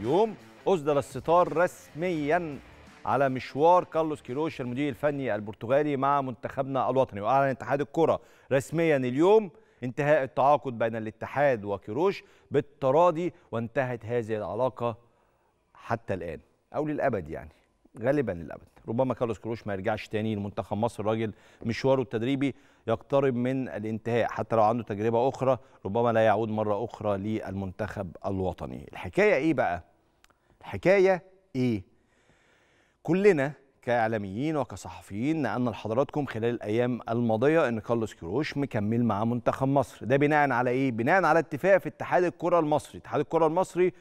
اليوم أصدر الستار رسميا على مشوار كارلوس كيروش المدير الفني البرتغالي مع منتخبنا الوطني وأعلن اتحاد الكرة رسميا اليوم انتهاء التعاقد بين الاتحاد وكيروش بالتراضي وانتهت هذه العلاقة حتى الآن أو للأبد يعني غالبا للأبد ربما كارلوس كيروش ما يرجعش تاني لمنتخب مصر الراجل مشواره التدريبي يقترب من الانتهاء حتى لو عنده تجربة أخرى ربما لا يعود مرة أخرى للمنتخب الوطني الحكاية إيه بقى؟ الحكاية إيه؟ كلنا كاعلاميين وكصحفيين نقلنا لحضراتكم خلال الايام الماضيه ان كارلوس كيروش مكمل مع منتخب مصر ده بناء على ايه بناء على اتفاق في اتحاد الكره المصري اتحاد الكره المصري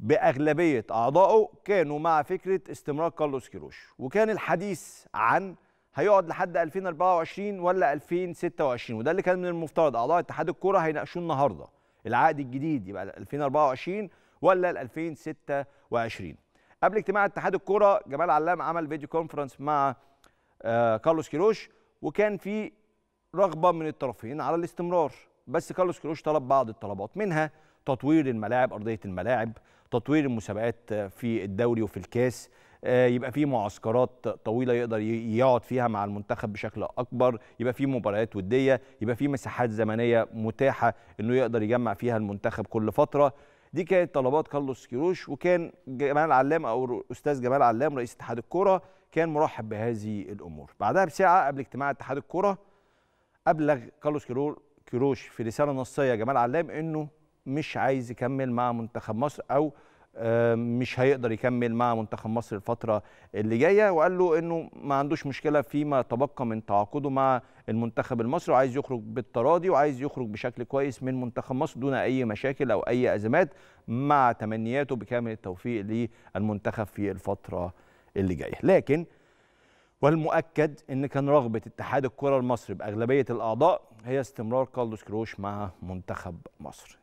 باغلبيه اعضائه كانوا مع فكره استمرار كارلوس كيروش وكان الحديث عن هيقعد لحد 2024 ولا 2026 وده اللي كان من المفترض اعضاء اتحاد الكره هيناقشوه النهارده العقد الجديد يبقى 2024 ولا ل 2026 قبل اجتماع اتحاد الكوره جمال علام عمل فيديو كونفرنس مع آه، كارلوس كيروش وكان في رغبه من الطرفين على الاستمرار بس كارلوس كيروش طلب بعض الطلبات منها تطوير الملاعب ارضيه الملاعب تطوير المسابقات في الدوري وفي الكاس آه، يبقى في معسكرات طويله يقدر يقعد فيها مع المنتخب بشكل اكبر يبقى في مباريات وديه يبقى في مساحات زمنيه متاحه انه يقدر يجمع فيها المنتخب كل فتره دي كانت طلبات كارلوس كيروش وكان جمال علام او استاذ جمال علام رئيس اتحاد الكوره كان مرحب بهذه الامور بعدها بساعه قبل اجتماع اتحاد الكوره ابلغ كارلوس كيروش في رساله نصيه جمال علام انه مش عايز يكمل مع منتخب مصر او مش هيقدر يكمل مع منتخب مصر الفتره اللي جايه وقال له انه ما عندوش مشكله فيما تبقى من تعاقده مع المنتخب المصري وعايز يخرج بالتراضي وعايز يخرج بشكل كويس من منتخب مصر دون اي مشاكل او اي ازمات مع تمنياته بكامل التوفيق للمنتخب في الفتره اللي جايه لكن والمؤكد ان كان رغبه اتحاد الكره المصري باغلبيه الاعضاء هي استمرار كارلوس كروش مع منتخب مصر